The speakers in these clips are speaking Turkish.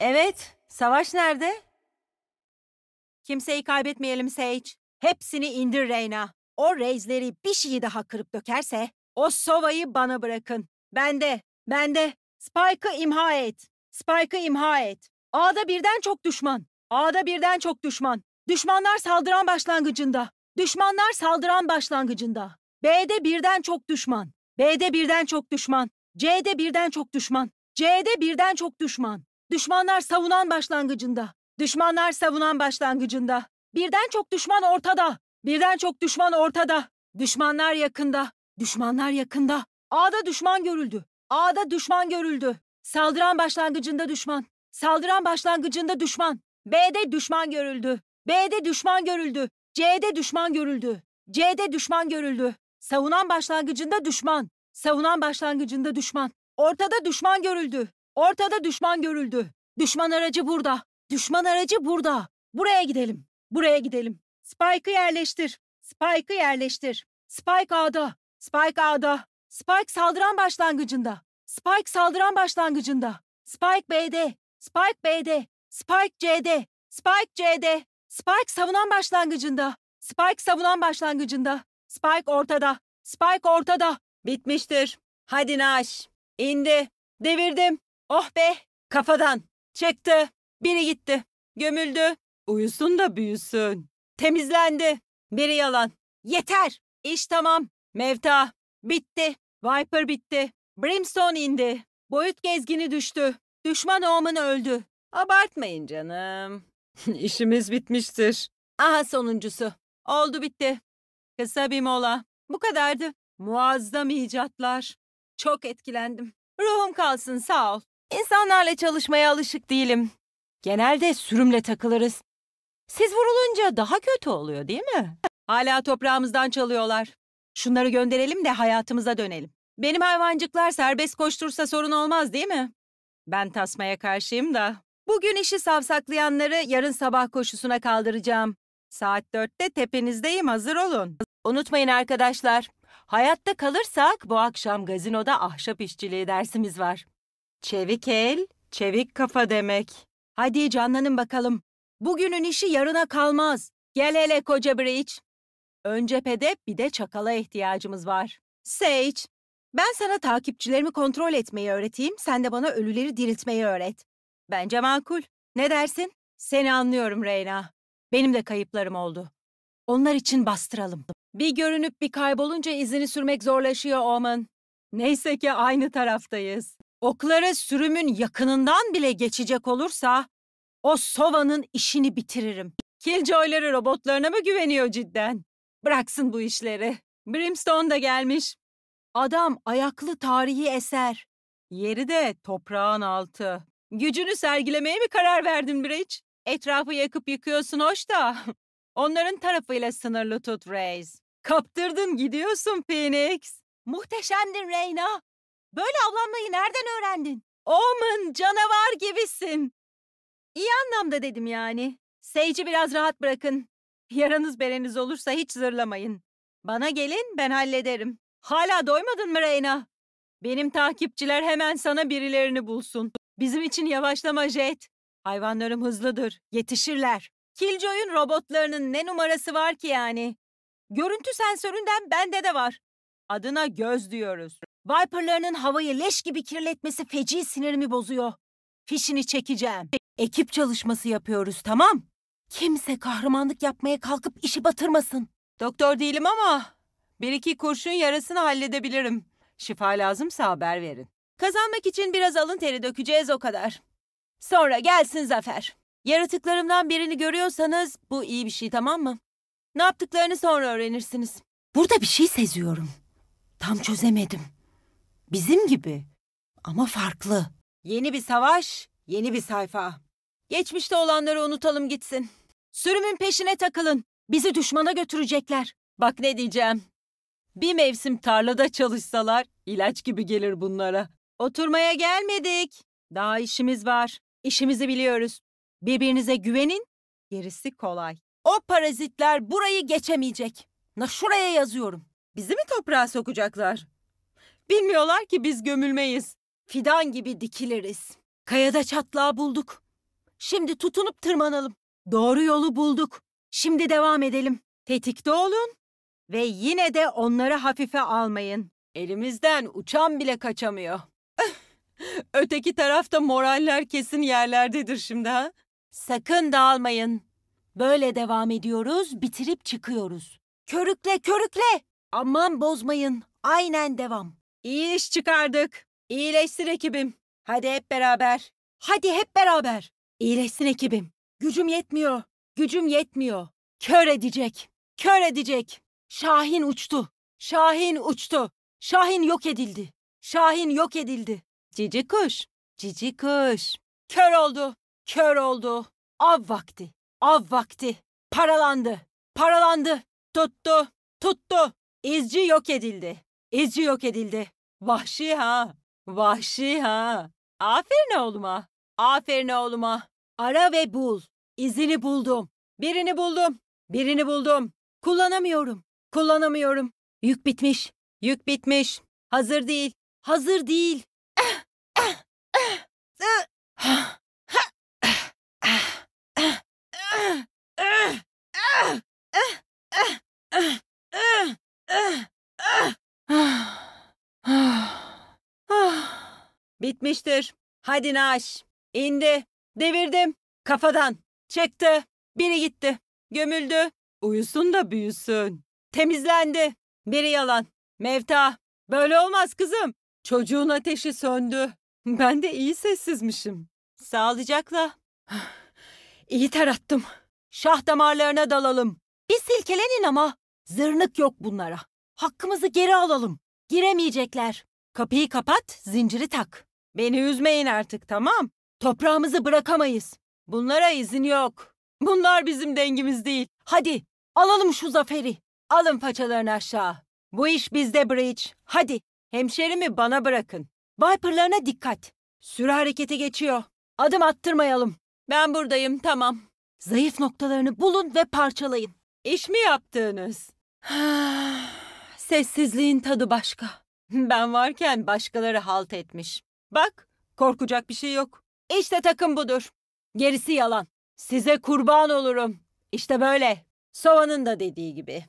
Evet, savaş nerede? Kimseyi kaybetmeyelim Sage. Hepsini indir Reyna. O Reisleri bir şeyi daha kırıp dökerse o Sova'yı bana bırakın. Bende, bende. Spike'ı imha et. Spike'ı imha et. A'da birden çok düşman. A'da birden çok düşman. Düşmanlar saldıran başlangıcında. Düşmanlar saldıran başlangıcında. B'de birden çok düşman. B'de birden çok düşman. C'de birden çok düşman. C'de birden çok düşman. Düşmanlar savunan başlangıcında. Düşmanlar savunan başlangıcında. Birden çok düşman ortada. Birden çok düşman ortada. Düşmanlar yakında. Düşmanlar yakında. A'da düşman görüldü. A'da düşman görüldü. Saldıran başlangıcında düşman. Saldıran başlangıcında düşman. B'de düşman görüldü. B'de düşman görüldü. C'de düşman görüldü. C'de düşman görüldü. Savunan başlangıcında düşman. Savunan başlangıcında düşman. Ortada düşman görüldü. Ortada düşman görüldü. Düşman aracı burada. Düşman aracı burada. Buraya gidelim. Buraya gidelim. Spike'ı yerleştir. Spike'ı yerleştir. Spike A'da. Spike A'da. Spike saldıran başlangıcında. Spike saldıran başlangıcında. Spike B'de. Spike B'de. Spike C'de. Spike C'de. Spike savunan başlangıcında. Spike savunan başlangıcında. Spike ortada. Spike ortada. Bitmiştir. Hadi Naş. İndi. Devirdim. Oh be! Kafadan! Çıktı! Biri gitti! Gömüldü! Uyusun da büyüsün! Temizlendi! Biri yalan! Yeter! İş tamam! Mevta! Bitti! Viper bitti! Brimstone indi! Boyut gezgini düştü! Düşman Omen öldü! Abartmayın canım. İşimiz bitmiştir. Aha sonuncusu. Oldu bitti. Kısa bir mola. Bu kadardı. Muazzam icatlar. Çok etkilendim. Ruhum kalsın sağ ol. İnsanlarla çalışmaya alışık değilim. Genelde sürümle takılırız. Siz vurulunca daha kötü oluyor değil mi? Hala toprağımızdan çalıyorlar. Şunları gönderelim de hayatımıza dönelim. Benim hayvancıklar serbest koştursa sorun olmaz değil mi? Ben tasmaya karşıyım da. Bugün işi savsaklayanları yarın sabah koşusuna kaldıracağım. Saat dörtte tepenizdeyim hazır olun. Unutmayın arkadaşlar. Hayatta kalırsak bu akşam gazinoda ahşap işçiliği dersimiz var. Çevik el, çevik kafa demek. Hadi canlanın bakalım. Bugünün işi yarına kalmaz. Gel hele koca Breach. Ön cephede bir de çakala ihtiyacımız var. Sage, ben sana takipçilerimi kontrol etmeyi öğreteyim, sen de bana ölüleri diriltmeyi öğret. Bence makul. Ne dersin? Seni anlıyorum Reyna. Benim de kayıplarım oldu. Onlar için bastıralım. Bir görünüp bir kaybolunca izini sürmek zorlaşıyor oman. Neyse ki aynı taraftayız okları sürümün yakınından bile geçecek olursa o Sova'nın işini bitiririm. Killjoy'ları robotlarına mı güveniyor cidden? Bıraksın bu işleri. Brimstone da gelmiş. Adam ayaklı tarihi eser. Yeri de toprağın altı. Gücünü sergilemeye mi karar verdin Bridge? Etrafı yakıp yıkıyorsun hoş da. Onların tarafıyla sınırlı tut Reis. Kaptırdın gidiyorsun Phoenix. Muhteşemdin Reyna. Böyle avlanmayı nereden öğrendin? Omen canavar gibisin. İyi anlamda dedim yani. Seyci biraz rahat bırakın. Yaranız bereniz olursa hiç zırlamayın. Bana gelin ben hallederim. Hala doymadın mı Reyna? Benim takipçiler hemen sana birilerini bulsun. Bizim için yavaşlama Jet. Hayvanlarım hızlıdır. Yetişirler. Killjoy'un robotlarının ne numarası var ki yani? Görüntü sensöründen bende de var. Adına göz diyoruz. Viper'larının havayı leş gibi kirletmesi feci sinirimi bozuyor. Fişini çekeceğim. Ekip çalışması yapıyoruz tamam? Kimse kahramanlık yapmaya kalkıp işi batırmasın. Doktor değilim ama bir iki kurşun yarasını halledebilirim. Şifa lazımsa haber verin. Kazanmak için biraz alın teri dökeceğiz o kadar. Sonra gelsin zafer. Yaratıklarımdan birini görüyorsanız bu iyi bir şey tamam mı? Ne yaptıklarını sonra öğrenirsiniz. Burada bir şey seziyorum. Tam çözemedim. Bizim gibi ama farklı. Yeni bir savaş, yeni bir sayfa. Geçmişte olanları unutalım gitsin. Sürümün peşine takılın. Bizi düşmana götürecekler. Bak ne diyeceğim. Bir mevsim tarlada çalışsalar ilaç gibi gelir bunlara. Oturmaya gelmedik. Daha işimiz var. İşimizi biliyoruz. Birbirinize güvenin. Gerisi kolay. O parazitler burayı geçemeyecek. Na şuraya yazıyorum. Bizi mi toprağa sokacaklar? Bilmiyorlar ki biz gömülmeyiz. Fidan gibi dikiliriz. Kayada çatlağı bulduk. Şimdi tutunup tırmanalım. Doğru yolu bulduk. Şimdi devam edelim. Tetikte olun ve yine de onları hafife almayın. Elimizden uçan bile kaçamıyor. Öteki tarafta moraller kesin yerlerdedir şimdi ha. Sakın dağılmayın. Böyle devam ediyoruz, bitirip çıkıyoruz. Körükle körükle. Aman bozmayın. Aynen devam. İyi iş çıkardık. İyileşsin ekibim. Hadi hep beraber. Hadi hep beraber. İyileşsin ekibim. Gücüm yetmiyor. Gücüm yetmiyor. Kör edecek. Kör edecek. Şahin uçtu. Şahin uçtu. Şahin yok edildi. Şahin yok edildi. Cici kuş. Cici kuş. Kör oldu. Kör oldu. Av vakti. Av vakti. Paralandı. Paralandı. Tuttu. Tuttu. İzci yok edildi. İzci yok edildi. Vahşi ha. Vahşi ha. Aferin oğluma. Aferin oğluma. Ara ve bul. İzini buldum. Birini buldum. Birini buldum. Kullanamıyorum. Kullanamıyorum. Yük bitmiş. Yük bitmiş. Hazır değil. Hazır değil. Ugh! Bitmiştir. Hadi Naş. İndi. Devirdim. Kafadan. Çekti. Biri gitti. Gömüldü. Uyusun da büyüsün. Temizlendi. Biri yalan. Mevta. Böyle olmaz kızım. Çocuğun ateşi söndü. Ben de iyi sessizmişim. Sağlıcakla. iyi tarattım. Şah damarlarına dalalım. Bir silkelenin ama. Zırnık yok bunlara. Hakkımızı geri alalım. Giremeyecekler. Kapıyı kapat, zinciri tak. Beni üzmeyin artık tamam. Toprağımızı bırakamayız. Bunlara izin yok. Bunlar bizim dengimiz değil. Hadi alalım şu zaferi. Alın paçalarını aşağı. Bu iş bizde Bridge. Hadi hemşerimi bana bırakın. Viper'larına dikkat. Sürü harekete geçiyor. Adım attırmayalım. Ben buradayım tamam. Zayıf noktalarını bulun ve parçalayın. İş mi yaptığınız? Sessizliğin tadı başka. Ben varken başkaları halt etmiş. Bak, korkacak bir şey yok. İşte takım budur. Gerisi yalan. Size kurban olurum. İşte böyle. Sova'nın da dediği gibi.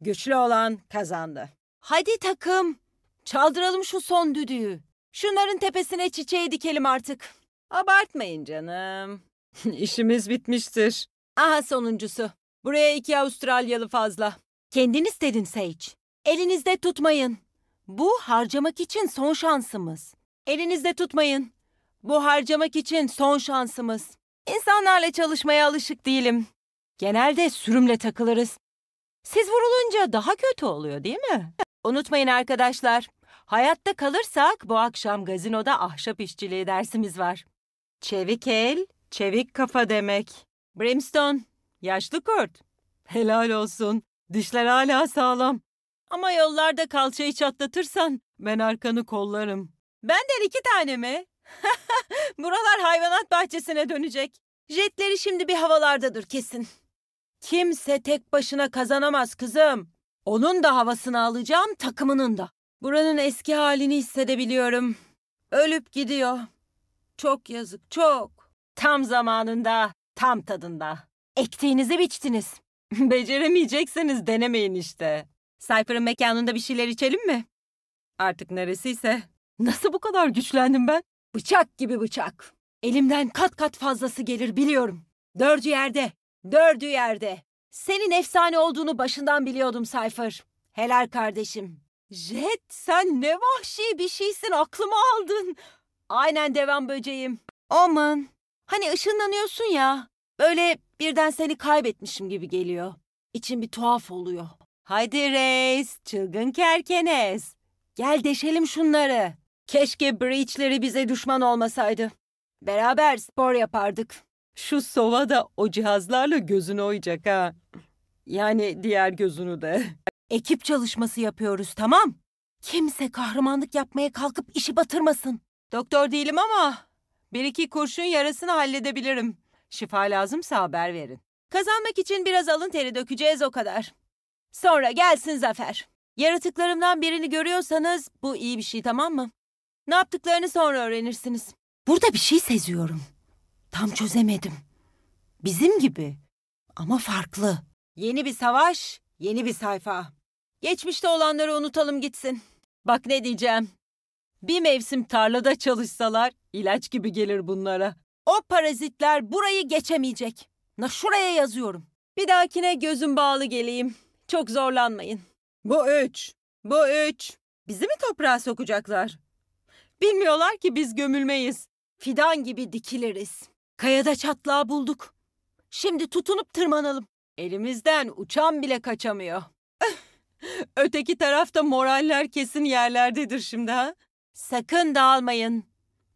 Güçlü olan kazandı. Hadi takım. Çaldıralım şu son düdüğü. Şunların tepesine çiçeği dikelim artık. Abartmayın canım. İşimiz bitmiştir. Aha sonuncusu. Buraya iki Avustralyalı fazla. Kendiniz dedin Sage. Elinizde tutmayın. Bu harcamak için son şansımız. Elinizde tutmayın. Bu harcamak için son şansımız. İnsanlarla çalışmaya alışık değilim. Genelde sürümle takılırız. Siz vurulunca daha kötü oluyor değil mi? Unutmayın arkadaşlar. Hayatta kalırsak bu akşam gazinoda ahşap işçiliği dersimiz var. Çevik el, çevik kafa demek. Brimstone, yaşlı kurt. Helal olsun. Dişler hala sağlam. Ama yollarda kalçayı çatlatırsan ben arkanı kollarım. Benden iki tane mi? Buralar hayvanat bahçesine dönecek. Jetleri şimdi bir havalardadır kesin. Kimse tek başına kazanamaz kızım. Onun da havasını alacağım, takımının da. Buranın eski halini hissedebiliyorum. Ölüp gidiyor. Çok yazık, çok. Tam zamanında, tam tadında. Ektiğinizi biçtiniz. Beceremeyecekseniz denemeyin işte. Cypher'ın mekanında bir şeyler içelim mi? Artık neresiyse. Nasıl bu kadar güçlendim ben? Bıçak gibi bıçak. Elimden kat kat fazlası gelir biliyorum. Dördü yerde. Dördü yerde. Senin efsane olduğunu başından biliyordum Cypher. Helal kardeşim. Jet sen ne vahşi bir şeysin aklımı aldın. Aynen devam böceğim. Oman. Hani ışınlanıyorsun ya. Böyle birden seni kaybetmişim gibi geliyor. İçim bir tuhaf oluyor. Haydi reis, çılgın kerkenes. Gel deşelim şunları. Keşke Breach'leri bize düşman olmasaydı. Beraber spor yapardık. Şu sova da o cihazlarla gözünü oyacak ha. Yani diğer gözünü de. Ekip çalışması yapıyoruz tamam. Kimse kahramanlık yapmaya kalkıp işi batırmasın. Doktor değilim ama bir iki kurşun yarasını halledebilirim. Şifa lazımsa haber verin. Kazanmak için biraz alın teri dökeceğiz o kadar. Sonra gelsin zafer. Yaratıklarımdan birini görüyorsanız bu iyi bir şey tamam mı? Ne yaptıklarını sonra öğrenirsiniz. Burada bir şey seziyorum. Tam çözemedim. Bizim gibi ama farklı. Yeni bir savaş, yeni bir sayfa. Geçmişte olanları unutalım gitsin. Bak ne diyeceğim. Bir mevsim tarlada çalışsalar ilaç gibi gelir bunlara. O parazitler burayı geçemeyecek. Na şuraya yazıyorum. Bir dahakine gözüm bağlı geleyim. Çok zorlanmayın. Bu üç. Bu üç. Bizi mi toprağa sokacaklar? Bilmiyorlar ki biz gömülmeyiz. Fidan gibi dikiliriz. Kayada çatlağı bulduk. Şimdi tutunup tırmanalım. Elimizden uçan bile kaçamıyor. Öteki tarafta moraller kesin yerlerdedir şimdi ha. Sakın dağılmayın.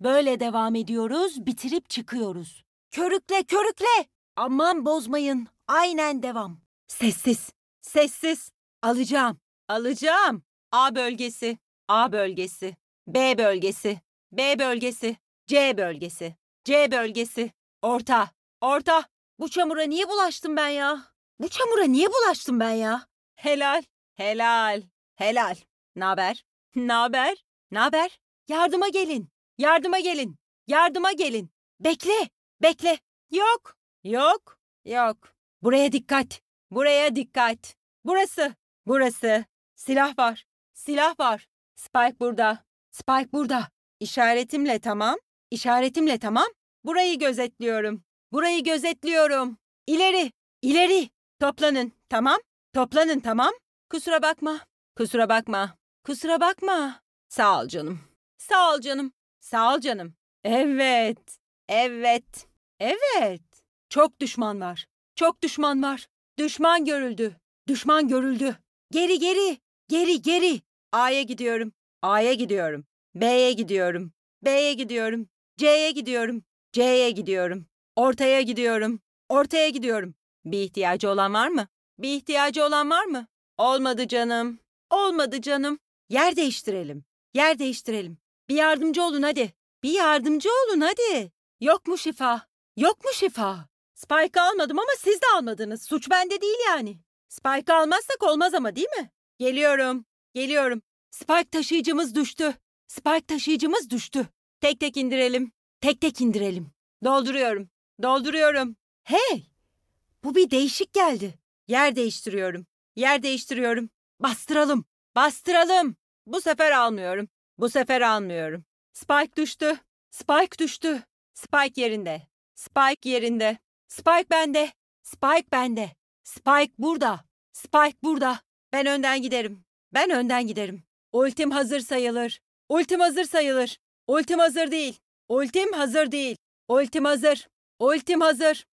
Böyle devam ediyoruz, bitirip çıkıyoruz. Körükle, körükle. Aman bozmayın. Aynen devam. Sessiz, sessiz. Alacağım, alacağım. A bölgesi, A bölgesi. B bölgesi, B bölgesi, C bölgesi, C bölgesi, orta, orta. Bu çamura niye bulaştım ben ya? Bu çamura niye bulaştım ben ya? Helal, helal, helal. Naber? Naber? Naber? Yardıma gelin, yardıma gelin, yardıma gelin. Bekle, bekle. Yok, yok, yok. Buraya dikkat, buraya dikkat. Burası, burası. Silah var, silah var. Spike burada. Spike burada. İşaretimle tamam. İşaretimle tamam. Burayı gözetliyorum. Burayı gözetliyorum. İleri. İleri. Toplanın. Tamam. Toplanın tamam. Kusura bakma. Kusura bakma. Kusura bakma. Sağ ol canım. Sağ ol canım. Sağ ol canım. Evet. Evet. Evet. Çok düşman var. Çok düşman var. Düşman görüldü. Düşman görüldü. Geri geri. Geri geri. A'ya gidiyorum. A'ya gidiyorum. B'ye gidiyorum. B'ye gidiyorum. C'ye gidiyorum. C'ye gidiyorum. Ortaya gidiyorum. Ortaya gidiyorum. Bir ihtiyacı olan var mı? Bir ihtiyacı olan var mı? Olmadı canım. Olmadı canım. Yer değiştirelim. Yer değiştirelim. Bir yardımcı olun hadi. Bir yardımcı olun hadi. Yok mu şifa? Yok mu şifa? Spike almadım ama siz de almadınız. Suç bende değil yani. Spike almazsak olmaz ama değil mi? Geliyorum. Geliyorum. Spike taşıyıcımız düştü. Spike taşıyıcımız düştü. Tek tek indirelim. Tek tek indirelim. Dolduruyorum. Dolduruyorum. Hey! Bu bir değişik geldi. Yer değiştiriyorum. Yer değiştiriyorum. Bastıralım. Bastıralım. Bu sefer almıyorum. Bu sefer almıyorum. Spike düştü. Spike düştü. Spike yerinde. Spike yerinde. Spike bende. Spike bende. Spike burada. Spike burada. Ben önden giderim. Ben önden giderim. Ultim hazır sayılır. Ultim hazır sayılır. Ultim hazır değil. Ultim hazır değil. Ultim hazır. Ultim hazır.